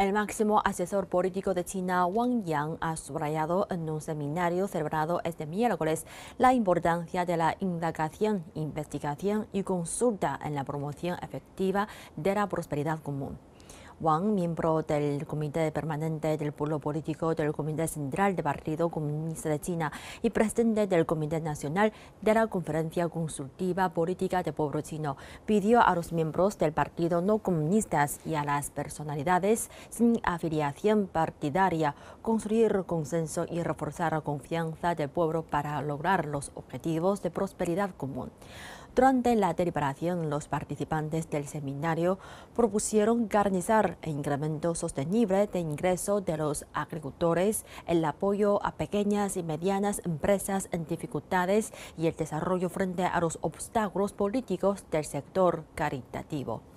El máximo asesor político de China, Wang Yang, ha subrayado en un seminario celebrado este miércoles la importancia de la indagación, investigación y consulta en la promoción efectiva de la prosperidad común. Wang, miembro del Comité Permanente del Pueblo Político del Comité Central del Partido Comunista de China y presidente del Comité Nacional de la Conferencia Consultiva Política del Pueblo Chino, pidió a los miembros del partido no comunistas y a las personalidades sin afiliación partidaria construir consenso y reforzar la confianza del pueblo para lograr los objetivos de prosperidad común. Durante la deliberación, los participantes del seminario propusieron garnizar e incremento sostenible de ingreso de los agricultores, el apoyo a pequeñas y medianas empresas en dificultades y el desarrollo frente a los obstáculos políticos del sector caritativo.